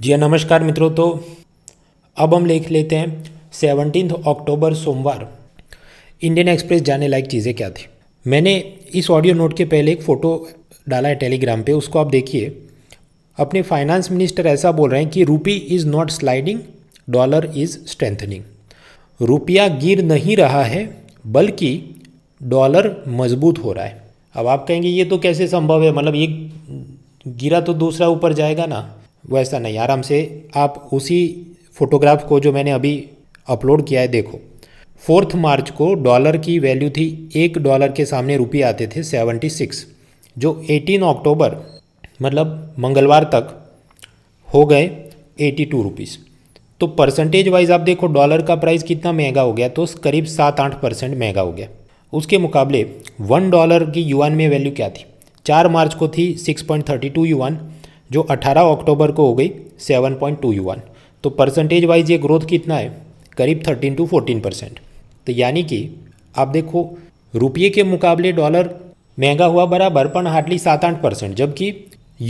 जी हाँ नमस्कार मित्रों तो अब हम लिख लेते हैं सेवनटीन अक्टूबर सोमवार इंडियन एक्सप्रेस जाने लायक चीज़ें क्या थी मैंने इस ऑडियो नोट के पहले एक फ़ोटो डाला है टेलीग्राम पे उसको आप देखिए अपने फाइनेंस मिनिस्टर ऐसा बोल रहे हैं कि rupee is not sliding dollar is strengthening रुपया गिर नहीं रहा है बल्कि डॉलर मजबूत हो रहा है अब आप कहेंगे ये तो कैसे संभव है मतलब ये गिरा तो दूसरा ऊपर जाएगा ना वैसा नहीं आराम से आप उसी फोटोग्राफ को जो मैंने अभी अपलोड किया है देखो फोर्थ मार्च को डॉलर की वैल्यू थी एक डॉलर के सामने रुपये आते थे सेवेंटी सिक्स जो एटीन अक्टूबर मतलब मंगलवार तक हो गए एटी टू रुपीज़ तो परसेंटेज वाइज आप देखो डॉलर का प्राइस कितना महंगा हो गया तो करीब सात आठ परसेंट महंगा हो गया उसके मुकाबले वन डॉलर की यूआन में वैल्यू क्या थी चार मार्च को थी six point thirty two yuan जो 18 अक्टूबर को हो गई 7.2 युआन तो परसेंटेज वाइज ये ग्रोथ कितना है करीब 13 टू 14 परसेंट तो यानी कि आप देखो रुपये के मुकाबले डॉलर महंगा हुआ बराबर पर हार्डली सात आठ परसेंट जबकि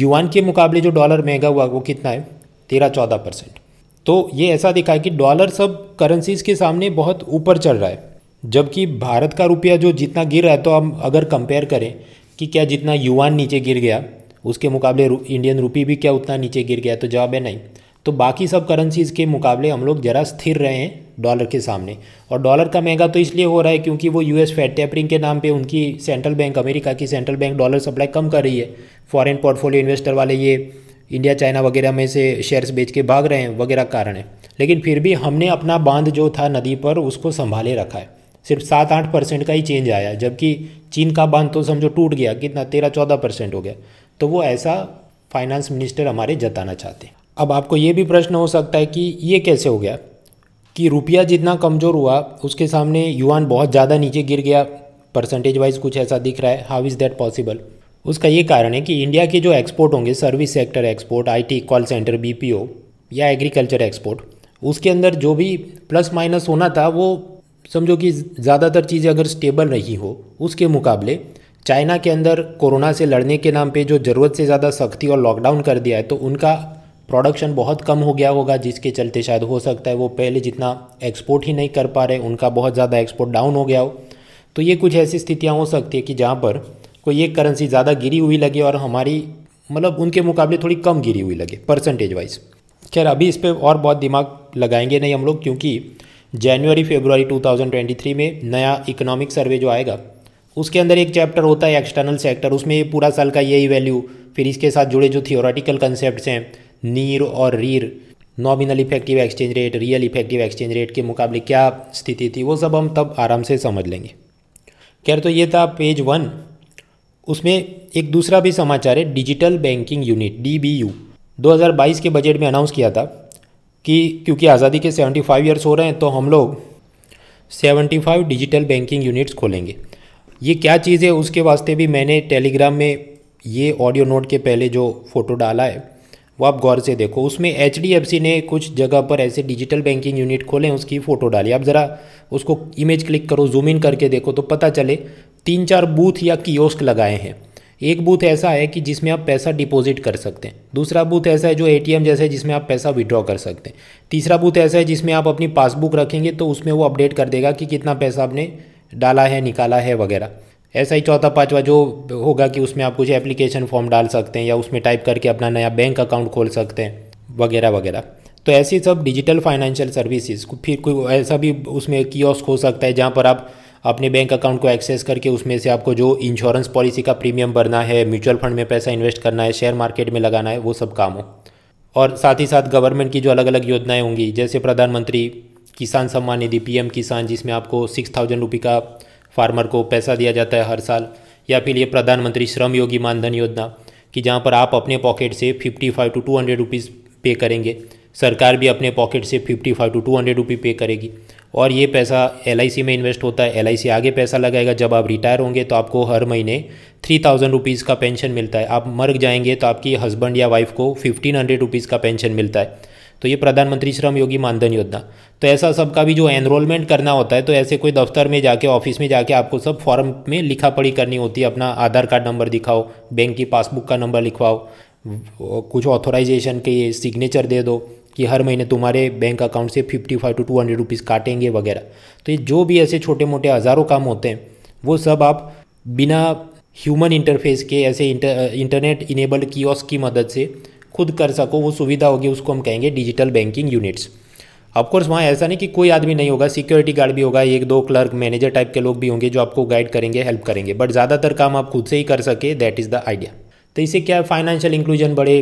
युआन के मुकाबले जो डॉलर महंगा हुआ वो कितना है तेरह चौदह परसेंट तो ये ऐसा दिखा है कि डॉलर सब करेंसीज के सामने बहुत ऊपर चल रहा है जबकि भारत का रुपया जो जितना गिर रहा है तो हम अगर कंपेयर करें कि क्या जितना युआन नीचे गिर गया उसके मुकाबले इंडियन रुपी भी क्या उतना नीचे गिर गया तो जवाब है नहीं तो बाकी सब करेंसीज़ के मुकाबले हम लोग ज़रा स्थिर रहे हैं डॉलर के सामने और डॉलर का महंगा तो इसलिए हो रहा है क्योंकि वो यूएस फेड टैपरिंग के नाम पे उनकी सेंट्रल बैंक अमेरिका की सेंट्रल बैंक डॉलर सप्लाई कम कर रही है फॉरेन पोर्टफोलियो इन्वेस्टर वाले ये इंडिया चाइना वगैरह में से शेयर्स बेच के भाग रहे हैं वगैरह कारण है लेकिन फिर भी हमने अपना बांध जो था नदी पर उसको संभाले रखा है सिर्फ सात आठ परसेंट का ही चेंज आया जबकि चीन का बांध तो समझो टूट गया कितना तेरह चौदह परसेंट हो गया तो वो ऐसा फाइनेंस मिनिस्टर हमारे जताना चाहते हैं अब आपको ये भी प्रश्न हो सकता है कि ये कैसे हो गया कि रुपया जितना कमज़ोर हुआ उसके सामने युवान बहुत ज़्यादा नीचे गिर गया परसेंटेज वाइज कुछ ऐसा दिख रहा है हाउ इज़ दैट पॉसिबल उसका ये कारण है कि इंडिया के जो एक्सपोर्ट होंगे service sector export IT call centre BPO या एग्रीकल्चर एक्सपोर्ट उसके अंदर जो भी प्लस माइनस होना था वो समझो कि ज़्यादातर चीज़ें अगर स्टेबल नहीं हो उसके मुकाबले चाइना के अंदर कोरोना से लड़ने के नाम पे जो ज़रूरत से ज़्यादा सख्ती और लॉकडाउन कर दिया है तो उनका प्रोडक्शन बहुत कम हो गया होगा जिसके चलते शायद हो सकता है वो पहले जितना एक्सपोर्ट ही नहीं कर पा रहे उनका बहुत ज़्यादा एक्सपोर्ट डाउन हो गया हो तो ये कुछ ऐसी स्थितियाँ हो सकती है कि जहाँ पर कोई एक करेंसी ज़्यादा गिरी हुई लगे और हमारी मतलब उनके मुकाबले थोड़ी कम गिरी हुई लगे परसेंटेज वाइज खैर अभी इस पर और बहुत दिमाग लगाएंगे नहीं हम लोग क्योंकि जनवरी फेबरवरी 2023 में नया इकोनॉमिक सर्वे जो आएगा उसके अंदर एक चैप्टर होता है एक्सटर्नल सेक्टर उसमें ये पूरा साल का यही वैल्यू फिर इसके साथ जुड़े जो थियोरेटिकल कंसेप्ट हैं नीर और REER nominal effective exchange rate real effective exchange rate के मुकाबले क्या स्थिति थी वो सब हम तब आराम से समझ लेंगे खैर तो ये था पेज वन उसमें एक दूसरा भी समाचार है digital banking unit D B U 2022 के बजट में अनाउंस किया था कि क्योंकि आज़ादी के 75 फाइव ईयर्स हो रहे हैं तो हम लोग 75 डिजिटल बैंकिंग यूनिट्स खोलेंगे ये क्या चीज़ है उसके वास्ते भी मैंने टेलीग्राम में ये ऑडियो नोट के पहले जो फ़ोटो डाला है वो आप गौर से देखो उसमें एच ने कुछ जगह पर ऐसे डिजिटल बैंकिंग यूनिट खोले उसकी फ़ोटो डाली आप ज़रा उसको इमेज क्लिक करो जूम इन करके देखो तो पता चले तीन चार बूथ या कियोस्क लगाए हैं एक बूथ ऐसा है कि जिसमें आप पैसा डिपॉजिट कर सकते हैं दूसरा बूथ ऐसा है जो एटीएम जैसा है जिसमें आप पैसा विड्रॉ कर सकते हैं तीसरा बूथ ऐसा है जिसमें आप अपनी पासबुक रखेंगे तो उसमें वो अपडेट कर देगा कि कितना पैसा आपने डाला है निकाला है वगैरह ऐसा ही चौथा पांचवा जो होगा कि उसमें आप कुछ एप्लीकेशन फॉर्म डाल सकते हैं या उसमें टाइप करके अपना नया बैंक अकाउंट खोल सकते हैं वगैरह वगैरह तो ऐसी सब डिजिटल फाइनेंशियल सर्विसेज फिर कोई ऐसा भी उसमें कियोस्क हो सकता है जहाँ पर आप अपने बैंक अकाउंट को एक्सेस करके उसमें से आपको जो इंश्योरेंस पॉलिसी का प्रीमियम भरना है म्यूचुअल फंड में पैसा इन्वेस्ट करना है शेयर मार्केट में लगाना है वो सब काम हो और साथ ही साथ गवर्नमेंट की जो अलग अलग योजनाएं होंगी जैसे प्रधानमंत्री किसान सम्मान निधि पीएम किसान जिसमें आपको सिक्स थाउजेंड रुपये का फार्मर को पैसा दिया जाता है हर साल या फिर ये प्रधानमंत्री श्रम योगी मानधन योजना कि जहाँ पर आप अपने पॉकेट से fifty five to two hundred rupees pay करेंगे सरकार भी अपने पॉकेट से fifty five to two hundred rupee pay करेगी और ये पैसा एल में इन्वेस्ट होता है एल आगे पैसा लगाएगा जब आप रिटायर होंगे तो आपको हर महीने थ्री थाउजेंड रुपीज़ का पेंशन मिलता है आप मर जाएंगे तो आपकी हस्बैंड या वाइफ को फिफ्टीन हंड्रेड रुपीज़ का पेंशन मिलता है तो ये प्रधानमंत्री श्रम योगी मानधन योजना तो ऐसा सबका भी जो एनरोलमेंट करना होता है तो ऐसे कोई दफ्तर में जाके ऑफिस में जाके आपको सब फॉर्म में लिखा पढ़ी करनी होती है अपना आधार कार्ड नंबर दिखाओ बैंक की पासबुक का नंबर लिखवाओ कुछ ऑथोराइजेशन के ये सिग्नेचर दे दो कि हर महीने तुम्हारे बैंक अकाउंट से fifty five to two hundred rupees काटेंगे वगैरह तो ये जो भी ऐसे छोटे मोटे हज़ारों काम होते हैं वो सब आप बिना ह्यूमन इंटरफेस के ऐसे इंटर, इंटरनेट इनेबल्ड की की मदद से खुद कर सको वो सुविधा होगी उसको हम कहेंगे डिजिटल बैंकिंग यूनिट्स ऑफकोर्स वहाँ ऐसा नहीं कि कोई आदमी नहीं होगा सिक्योरिटी गार्ड भी होगा एक दो क्लर्क मैनेजर टाइप के लोग भी होंगे जो आपको गाइड करेंगे हेल्प करेंगे बट ज़्यादातर काम आप खुद से ही कर सके दैट इज़ द आइडिया तो इससे क्या फाइनेंशियल इंक्लूजन बढ़े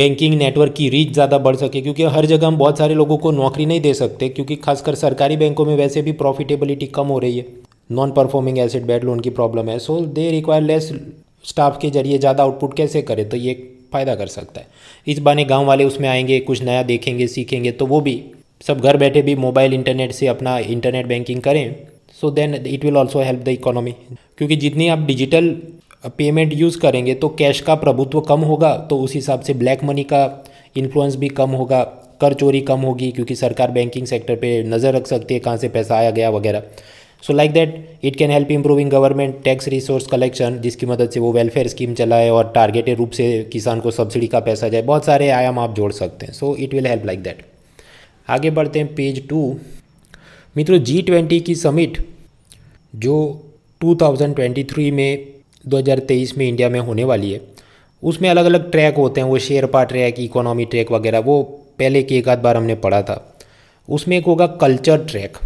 बैंकिंग नेटवर्क की रीच ज़्यादा बढ़ सके क्योंकि हर जगह हम बहुत सारे लोगों को नौकरी नहीं दे सकते क्योंकि खासकर सरकारी बैंकों में वैसे भी प्रॉफिटेबिलिटी कम हो रही है non performing asset bad loan की प्रॉब्लम है so they require less staff के जरिए ज़्यादा आउटपुट कैसे करें तो ये फ़ायदा कर सकता है इस बहाने गाँव वाले उसमें आएंगे कुछ नया देखेंगे सीखेंगे तो वो भी सब घर बैठे भी मोबाइल इंटरनेट से अपना इंटरनेट बैंकिंग करें so then it will also help the economy क्योंकि जितनी आप डिजिटल पेमेंट यूज़ करेंगे तो कैश का प्रभुत्व कम होगा तो उस हिसाब से ब्लैक मनी का इन्फ्लुएंस भी कम होगा कर चोरी कम होगी क्योंकि सरकार बैंकिंग सेक्टर पे नज़र रख सकती है कहाँ से पैसा आया गया वगैरह so like that it can help improving government tax resource collection जिसकी मदद से वो वेलफेयर स्कीम चलाए और टारगेटेड रूप से किसान को सब्सिडी का पैसा जाए बहुत सारे आयाम आप जोड़ सकते हैं so it will help like that आगे बढ़ते हैं पेज टू मित्रों जी ट्वेंटी की समिट जो 2023 में 2023 में इंडिया में होने वाली है उसमें अलग अलग ट्रैक होते हैं वो शेयरपा ट्रैक इकोनॉमी ट्रैक वगैरह वो पहले की एक आध बार हमने पढ़ा था उसमें एक होगा कल्चर ट्रैक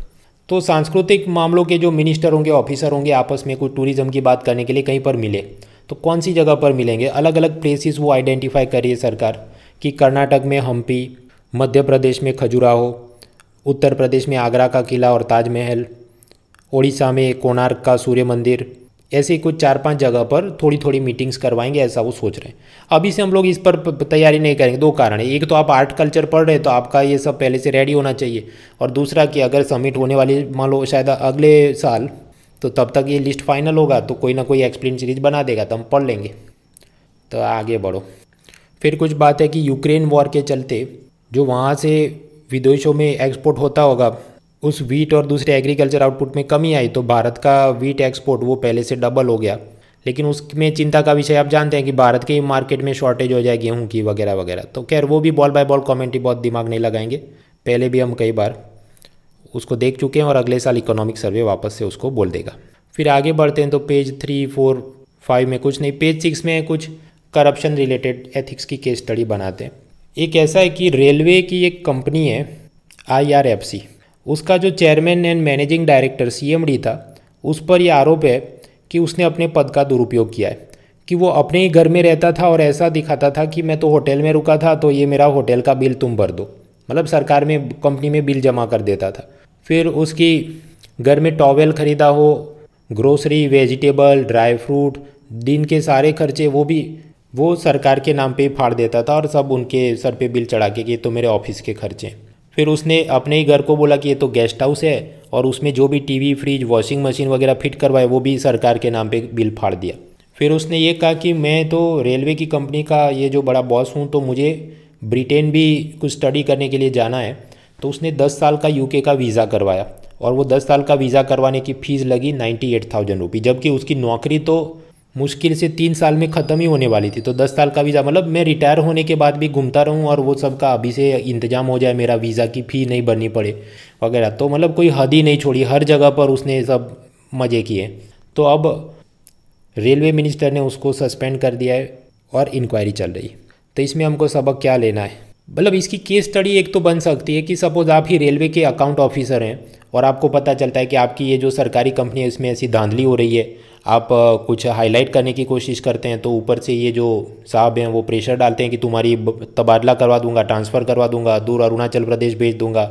तो सांस्कृतिक मामलों के जो मिनिस्टर होंगे ऑफिसर होंगे आपस में कोई टूरिज़्म की बात करने के लिए कहीं पर मिले तो कौन सी जगह पर मिलेंगे अलग अलग प्लेसेस वो आइडेंटिफाई करिए सरकार कि कर्नाटक में हम्पी मध्य प्रदेश में खजुराहो उत्तर प्रदेश में आगरा का किला और ताजमहल ओडिशा में कोणार्क का सूर्य मंदिर ऐसे ही कुछ चार पांच जगह पर थोड़ी थोड़ी मीटिंग्स करवाएंगे ऐसा वो सोच रहे हैं अभी से हम लोग इस पर तैयारी नहीं करेंगे दो कारण है एक तो आप आर्ट कल्चर पढ़ रहे हैं तो आपका ये सब पहले से रेडी होना चाहिए और दूसरा कि अगर समिट होने वाली मान लो शायद अगले साल तो तब तक ये लिस्ट फाइनल होगा तो कोई ना कोई एक्सप्लेन सीरीज बना देगा तो हम पढ़ लेंगे तो आगे बढ़ो फिर कुछ बात है कि यूक्रेन वॉर के चलते जो वहाँ से विदेशों में एक्सपोर्ट होता होगा उस वीट और दूसरे एग्रीकल्चर आउटपुट में कमी आई तो भारत का वीट एक्सपोर्ट वो पहले से डबल हो गया लेकिन उसमें चिंता का विषय आप जानते हैं कि भारत के ही मार्केट में शॉर्टेज हो जाए गेहूँ की वगैरह वगैरह तो खैर वो भी बॉल बाय बॉल कमेंट्री बहुत दिमाग नहीं लगाएंगे पहले भी हम कई बार उसको देख चुके हैं और अगले साल इकोनॉमिक सर्वे वापस से उसको बोल देगा फिर आगे बढ़ते हैं तो पेज थ्री फोर फाइव में कुछ नहीं पेज सिक्स में कुछ करप्शन रिलेटेड एथिक्स की केस स्टडी बनाते हैं एक ऐसा है कि रेलवे की एक कंपनी है आई आर एफ सी उसका जो chairman and managing director CMD था उस पर यह आरोप है कि उसने अपने पद का दुरुपयोग किया है कि वो अपने ही घर में रहता था और ऐसा दिखाता था कि मैं तो होटल में रुका था तो ये मेरा होटल का बिल तुम भर दो मतलब सरकार में कंपनी में बिल जमा कर देता था फिर उसकी घर में टॉवेल ख़रीदा हो ग्रोसरी वेजिटेबल ड्राई फ्रूट दिन के सारे खर्चे वो भी वो सरकार के नाम पे ही फाड़ देता था और सब उनके सर पे बिल चढ़ा के कि तो मेरे ऑफिस के खर्चे हैं फिर उसने अपने ही घर को बोला कि ये तो गेस्ट हाउस है और उसमें जो भी टीवी फ्रिज वॉशिंग मशीन वगैरह फिट करवाए वो भी सरकार के नाम पे बिल फाड़ दिया फिर उसने ये कहा कि मैं तो रेलवे की कंपनी का ये जो बड़ा बॉस हूँ तो मुझे ब्रिटेन भी कुछ स्टडी करने के लिए जाना है तो उसने दस साल का यूके का वीज़ा करवाया और वो दस साल का वीज़ा करवाने की फ़ीस लगी नाइन्टी एट थाउजेंड रुपी जबकि उसकी नौकरी तो मुश्किल से तीन साल में ख़त्म ही होने वाली थी तो दस साल का वीज़ा मतलब मैं रिटायर होने के बाद भी घूमता रहूँ और वो सब का अभी से इंतजाम हो जाए मेरा वीज़ा की फ़ी नहीं भरनी पड़े वगैरह तो मतलब कोई हद ही नहीं छोड़ी हर जगह पर उसने सब मज़े किए तो अब रेलवे मिनिस्टर ने उसको सस्पेंड कर दिया है और इंक्वायरी चल रही तो इसमें हमको सबक क्या लेना है मतलब इसकी केस स्टडी एक तो बन सकती है कि सपोज़ आप ही रेलवे के अकाउंट ऑफिसर हैं और आपको पता चलता है कि आपकी ये जो सरकारी कंपनी है इसमें ऐसी धांधली हो रही है आप कुछ हाईलाइट करने की कोशिश करते हैं तो ऊपर से ये जो साहब हैं वो प्रेशर डालते हैं कि तुम्हारी तबादला करवा दूंगा ट्रांसफ़र करवा दूंगा दूर अरुणाचल प्रदेश भेज दूंगा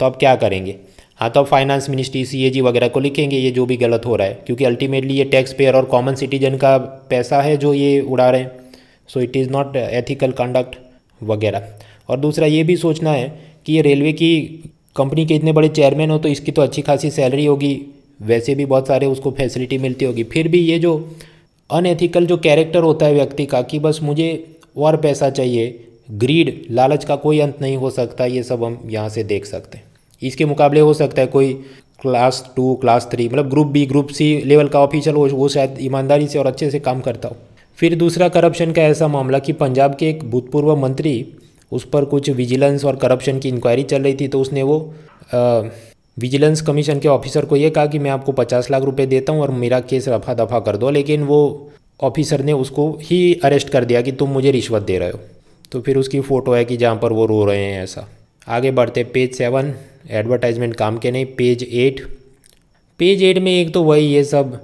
तो आप क्या करेंगे हाँ तो फाइनेंस मिनिस्ट्री सी वगैरह को लिखेंगे ये जो भी गलत हो रहा है क्योंकि अल्टीमेटली ये टैक्स पेयर और कॉमन सिटीजन का पैसा है जो ये उड़ा रहे हैं so it is not ethical conduct वगैरह और दूसरा ये भी सोचना है कि ये रेलवे की कंपनी के इतने बड़े चेयरमैन हो तो इसकी तो अच्छी खासी सैलरी होगी वैसे भी बहुत सारे उसको फैसिलिटी मिलती होगी फिर भी ये जो अनएथिकल जो कैरेक्टर होता है व्यक्ति का कि बस मुझे और पैसा चाहिए ग्रीड लालच का कोई अंत नहीं हो सकता ये सब हम यहाँ से देख सकते हैं इसके मुकाबले हो सकता है कोई क्लास टू क्लास थ्री मतलब group B group C level का ऑफिशियल हो वो शायद ईमानदारी से और अच्छे से काम करता हो फिर दूसरा करप्शन का ऐसा मामला कि पंजाब के एक भूतपूर्व मंत्री उस पर कुछ विजिलेंस और करप्शन की इंक्वायरी चल रही थी तो उसने वो विजिलेंस कमीशन के ऑफिसर को ये कहा कि मैं आपको पचास लाख रुपए देता हूँ और मेरा केस रफा दफा कर दो लेकिन वो ऑफिसर ने उसको ही अरेस्ट कर दिया कि तुम मुझे रिश्वत दे रहे हो तो फिर उसकी फ़ोटो है कि जहाँ पर वो रो रहे हैं ऐसा आगे बढ़ते पेज सेवन एडवर्टाइजमेंट काम के नहीं पेज एट पेज एट में एक तो वही ये सब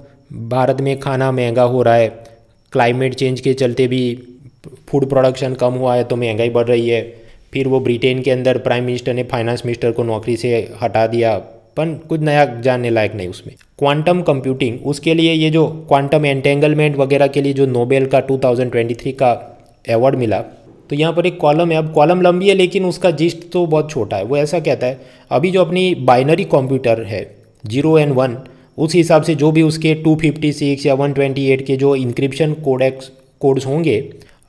भारत में खाना महंगा हो रहा है क्लाइमेट चेंज के चलते भी फूड प्रोडक्शन कम हुआ है तो महंगाई बढ़ रही है फिर वो ब्रिटेन के अंदर प्राइम मिनिस्टर ने फाइनेंस मिनिस्टर को नौकरी से हटा दिया पर कुछ नया जानने लायक नहीं उसमें क्वांटम कंप्यूटिंग उसके लिए ये जो क्वांटम एंटेंगलमेंट वगैरह के लिए जो नोबेल का 2023 का अवार्ड मिला तो यहाँ पर एक कॉलम है अब कॉलम लंबी है लेकिन उसका जिस्ट तो बहुत छोटा है वो ऐसा कहता है अभी जो अपनी बाइनरी कंप्यूटर है जीरो एंड वन उस हिसाब से जो भी उसके 256 या 128 के जो इंक्रिप्शन कोडेक्स कोड्स होंगे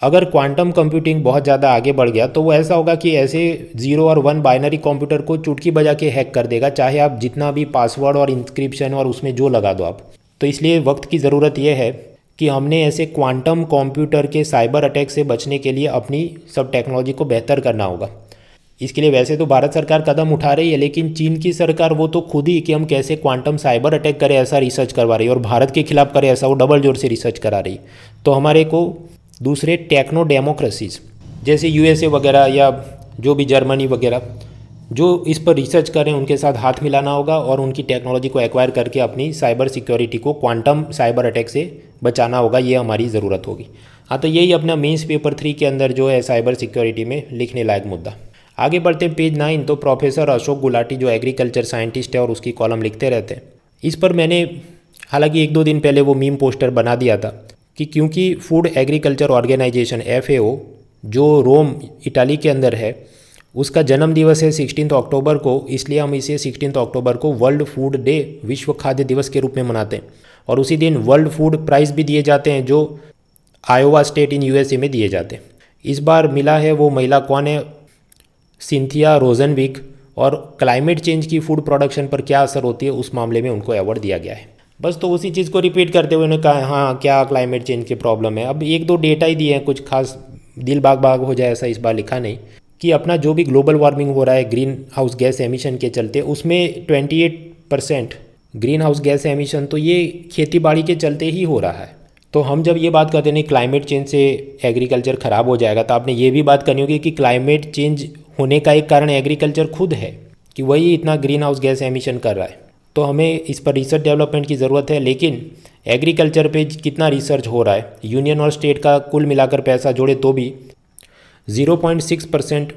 अगर क्वांटम कंप्यूटिंग बहुत ज़्यादा आगे बढ़ गया तो वो ऐसा होगा कि ऐसे जीरो और वन बाइनरी कंप्यूटर को चुटकी बजा के हैक कर देगा चाहे आप जितना भी पासवर्ड और इंस्क्रिप्शन और उसमें जो लगा दो आप तो इसलिए वक्त की ज़रूरत यह है कि हमने ऐसे क्वांटम कंप्यूटर के साइबर अटैक से बचने के लिए अपनी सब टेक्नोलॉजी को बेहतर करना होगा इसके लिए वैसे तो भारत सरकार कदम उठा रही है लेकिन चीन की सरकार वो तो खुद ही कि हम कैसे क्वांटम साइबर अटैक करें ऐसा रिसर्च करवा रही है और भारत के खिलाफ करें ऐसा वो डबल जोर से रिसर्च करा रही तो हमारे को दूसरे टेक्नो डेमोक्रेसीज़ जैसे यूएसए वगैरह या जो भी जर्मनी वगैरह जो इस पर रिसर्च करें उनके साथ हाथ मिलाना होगा और उनकी टेक्नोलॉजी को एक्वायर करके अपनी साइबर सिक्योरिटी को क्वांटम साइबर अटैक से बचाना होगा ये हमारी ज़रूरत होगी हाँ तो यही अपना मेंस पेपर थ्री के अंदर जो है साइबर सिक्योरिटी में लिखने लायक मुद्दा आगे बढ़ते हैं पेज नाइन तो प्रोफेसर अशोक गुलाटी जो एग्रीकल्चर साइंटिस्ट है और उसकी कॉलम लिखते रहते हैं इस पर मैंने हालांकि एक दो दिन पहले वो मीम पोस्टर बना दिया था कि क्योंकि फूड एग्रीकल्चर ऑर्गेनाइजेशन एफ जो रोम इटाली के अंदर है उसका जन्म दिवस है सिक्सटीन अक्टूबर को इसलिए हम इसे सिक्सटीन अक्टूबर को वर्ल्ड फूड डे विश्व खाद्य दिवस के रूप में मनाते हैं और उसी दिन वर्ल्ड फूड प्राइज़ भी दिए जाते हैं जो आयोवा स्टेट इन यूएसए में दिए जाते हैं इस बार मिला है वो महिला कौन है सिंथिया रोजनविक और क्लाइमेट चेंज की फूड प्रोडक्शन पर क्या असर होती है उस मामले में उनको अवार्ड दिया गया है बस तो उसी चीज़ को रिपीट करते हुए उन्होंने कहा हाँ क्या क्लाइमेट चेंज की प्रॉब्लम है अब एक दो डेटा ही दिए हैं कुछ खास दिल बाग बाग हो जाए ऐसा इस बार लिखा नहीं कि अपना जो भी ग्लोबल वार्मिंग हो रहा है ग्रीन हाउस गैस एमिशन के चलते उसमें eight percent greenhouse gas emission तो ये खेती बाड़ी के चलते ही हो रहा है तो हम जब ये बात करते नहीं क्लाइमेट चेंज से एग्रीकल्चर ख़राब हो जाएगा तो आपने ये भी बात करनी होगी कि क्लाइमेट चेंज होने का एक कारण एग्रीकल्चर खुद है कि वही इतना ग्रीन हाउस गैस एमिशन कर रहा है तो हमें इस पर रिसर्च डेवलपमेंट की ज़रूरत है लेकिन एग्रीकल्चर पे कितना रिसर्च हो रहा है यूनियन और स्टेट का कुल मिलाकर पैसा जोड़े तो भी 0.6 percent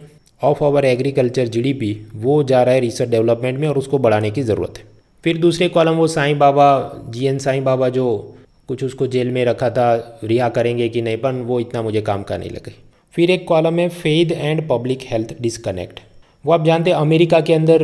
of our agriculture GDP वो जा रहा है रिसर्च डेवलपमेंट में और उसको बढ़ाने की ज़रूरत है फिर दूसरे कॉलम वो साईं बाबा जी एन साई बाबा जो कुछ उसको जेल में रखा था रिहा करेंगे कि नहीं पर वो इतना मुझे काम का नहीं लगे फिर एक कॉलम है faith and public health disconnect वो आप जानते हैं अमेरिका के अंदर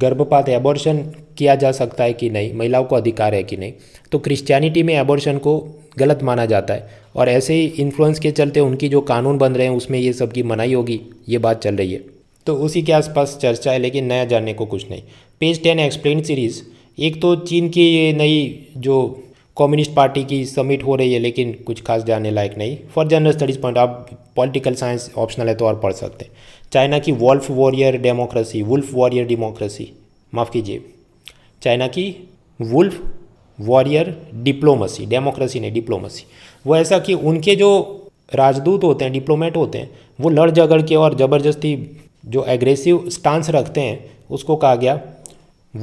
गर्भपात एबॉर्शन किया जा सकता है कि नहीं महिलाओं को अधिकार है कि नहीं तो क्रिश्चियनिटी में एबॉर्शन को गलत माना जाता है और ऐसे ही इन्फ्लुएंस के चलते उनकी जो कानून बन रहे हैं उसमें ये सब की मनाही होगी ये बात चल रही है तो उसी के आसपास चर्चा है लेकिन नया जानने को कुछ नहीं पेज टेन एक्सप्लेन सीरीज़ एक तो चीन की ये नई जो कम्युनिस्ट पार्टी की समिट हो रही है लेकिन कुछ खास जानने लायक नहीं फॉर जनरल स्टडीज़ पॉइंट आप पॉलिटिकल साइंस ऑप्शनल है तो और पढ़ सकते हैं चाइना की wolf warrior democracy wolf warrior democracy माफ़ कीजिए चाइना की वुल्फ वॉरियर डिप्लोमेसी डेमोक्रेसी नहीं डिप्लोमेसी वो ऐसा कि उनके जो राजदूत होते हैं डिप्लोमेट होते हैं वो लड़ झगड़ के और ज़बरदस्ती जो एग्रेसिव स्टांस रखते हैं उसको कहा गया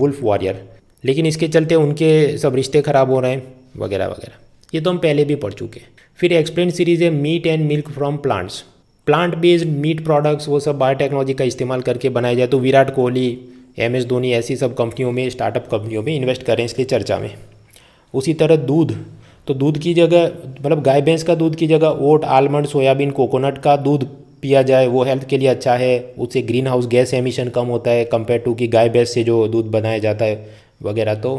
वुल्फ वॉरियर लेकिन इसके चलते उनके सब रिश्ते खराब हो रहे हैं वगैरह वगैरह ये तो हम पहले भी पढ़ चुके हैं फिर एक्सप्लेन सीरीज है meat and milk from plants plant based meat products वो सब बायोटेक्नोलॉजी का इस्तेमाल करके बनाए जाए तो विराट कोहली एम एस धोनी ऐसी सब कंपनियों में स्टार्टअप कंपनियों में इन्वेस्ट करें इसलिए चर्चा में उसी तरह दूध तो दूध की जगह मतलब गाय भैंस का दूध की जगह ओट आलमंड सोयाबीन कोकोनट का दूध पिया जाए वो हेल्थ के लिए अच्छा है उससे ग्रीन हाउस गैस एमिशन कम होता है कंपेयर टू कि गाय भैंस से जो दूध बनाया जाता है वगैरह तो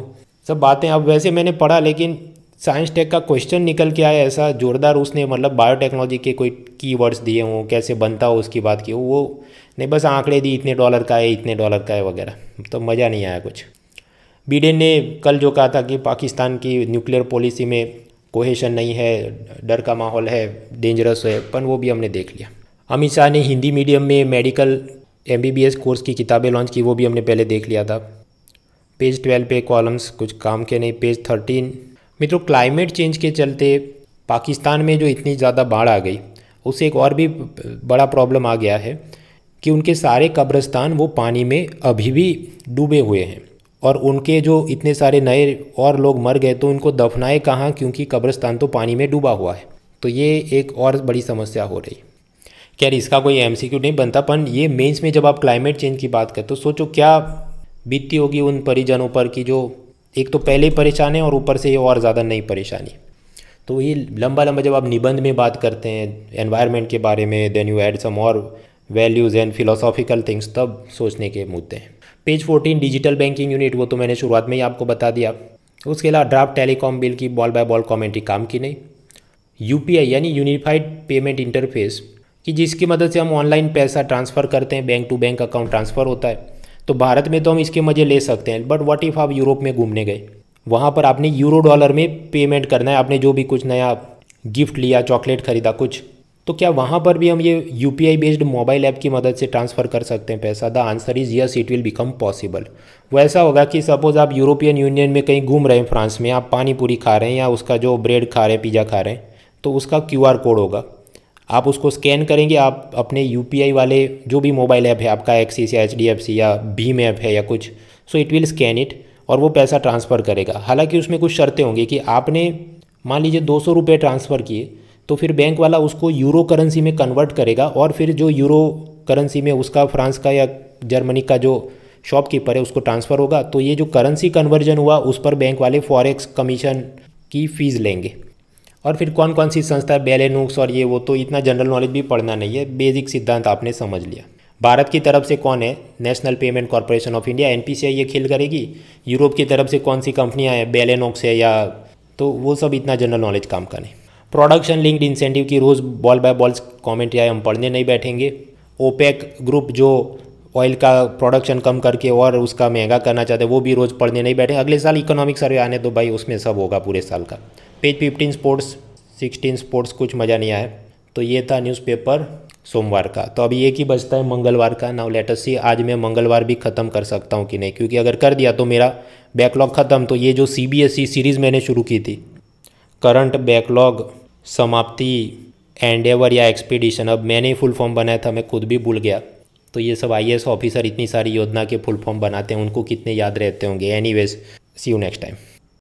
सब बातें अब वैसे मैंने पढ़ा लेकिन साइंस टेक का क्वेश्चन निकल के आया ऐसा जोरदार उसने मतलब बायोटेक्नोलॉजी के कोई कीवर्ड्स दिए हों कैसे बनता हो उसकी बात की वो नहीं बस आंकड़े दी इतने डॉलर का है इतने डॉलर का है वगैरह तो मज़ा नहीं आया कुछ बीडेन ने कल जो कहा था कि पाकिस्तान की न्यूक्लियर पॉलिसी में कोहेशन नहीं है डर का माहौल है डेंजरस है पर वो भी हमने देख लिया अमित शाह ने हिंदी मीडियम में मेडिकल एम कोर्स की किताबें लॉन्च की वो भी हमने पहले देख लिया था पेज ट्वेल्व पे कॉलम्स कुछ काम के नहीं पेज थर्टीन मित्रों क्लाइमेट चेंज के चलते पाकिस्तान में जो इतनी ज़्यादा बाढ़ आ गई उससे एक और भी बड़ा प्रॉब्लम आ गया है कि उनके सारे कब्रस्तान वो पानी में अभी भी डूबे हुए हैं और उनके जो इतने सारे नए और लोग मर गए तो उनको दफनाए कहाँ क्योंकि कब्रस्तान तो पानी में डूबा हुआ है तो ये एक और बड़ी समस्या हो रही क्या इसका कोई एम नहीं बनता पर ये मेंस में जब आप क्लाइमेट चेंज की बात करते हो सोचो क्या बीतती होगी उन परिजनों पर कि जो एक तो पहले परेशान है और ऊपर से और ज़्यादा नई परेशानी तो ये लंबा लंबा जब आप निबंध में बात करते हैं एनवायरनमेंट के बारे में देन यू ऐड सम और वैल्यूज़ एंड फिलोसॉफिकल थिंग्स तब सोचने के मुद्दे हैं page fourteen digital banking unit वो तो मैंने शुरुआत में ही आपको बता दिया उसके अलावा ड्राफ्ट टेलीकॉम बिल की बॉल बाय बॉल कॉमेंट्री काम की नहीं यू यानी यूनिफाइड पेमेंट इंटरफेस कि जिसकी मदद से हम ऑनलाइन पैसा ट्रांसफ़र करते हैं bank to bank account transfer होता है तो भारत में तो हम इसके मज़े ले सकते हैं बट व्हाट इफ़ आप यूरोप में घूमने गए वहाँ पर आपने यूरो डॉलर में पेमेंट करना है आपने जो भी कुछ नया गिफ्ट लिया चॉकलेट खरीदा कुछ तो क्या वहाँ पर भी हम ये यू बेस्ड मोबाइल ऐप की मदद से ट्रांसफ़र कर सकते हैं पैसा the answer is yes it will become possible वैसा होगा कि सपोज़ आप यूरोपियन यूनियन में कहीं घूम रहे हैं फ्रांस में आप पानी पूरी खा रहे हैं या उसका जो ब्रेड खा रहे हैं पिज़्ज़ा खा रहे हैं तो उसका क्यू कोड होगा आप उसको स्कैन करेंगे आप अपने यू वाले जो भी मोबाइल ऐप है आपका एक्सिस या एच या भीम ऐप है या कुछ so it will scan it और वो पैसा ट्रांसफ़र करेगा हालांकि उसमें कुछ शर्तें होंगी कि आपने मान लीजिए दो सौ रुपये ट्रांसफ़र किए तो फिर बैंक वाला उसको यूरो करेंसी में कन्वर्ट करेगा और फिर जो यूरो करेंसी में उसका फ्रांस का या जर्मनी का जो शॉपकीपर है उसको ट्रांसफ़र होगा तो ये जो करेंसी कन्वर्जन हुआ उस पर बैंक वाले फॉरेक्स कमीशन की फ़ीस लेंगे और फिर कौन कौन सी संस्था है नुक्स और ये वो तो इतना जनरल नॉलेज भी पढ़ना नहीं है बेसिक सिद्धांत आपने समझ लिया भारत की तरफ से कौन है National Payment Corporation of India N ये खेल करेगी यूरोप की तरफ से कौन सी कंपनियाँ हैं बेलेनोक्स है या तो वो सब इतना जनरल नॉलेज काम का नहीं प्रोडक्शन लिंक्ड इंसेंटिव की रोज़ बॉल बाय बॉल्स कॉमेंट आए हम पढ़ने नहीं बैठेंगे ओपेक ग्रुप जो ऑयल का प्रोडक्शन कम करके और उसका महंगा करना चाहते हैं वो भी रोज़ पढ़ने नहीं बैठे अगले साल इकोनॉमिक सर्वे आने दो तो भाई उसमें सब होगा पूरे साल का page fifteen sports sixteen sports कुछ मज़ा नहीं आया तो ये था न्यूज़पेपर सोमवार का तो अभी एक ही बचता है मंगलवार का नाउ लेटर सी आज मैं मंगलवार भी ख़त्म कर सकता हूँ कि नहीं क्योंकि अगर कर दिया तो मेरा बैकलॉग ख़त्म तो ये जो C B S E series मैंने शुरू की थी करंट बैकलॉग समाप्ति एंडेवर या एक्सपीडिशन अब मैंने ही फुल फॉर्म बनाया था मैं खुद भी भूल गया तो ये सब आई ऑफिसर इतनी सारी योजना के फुल फॉर्म बनाते हैं उनको कितने याद रहते होंगे any see you next time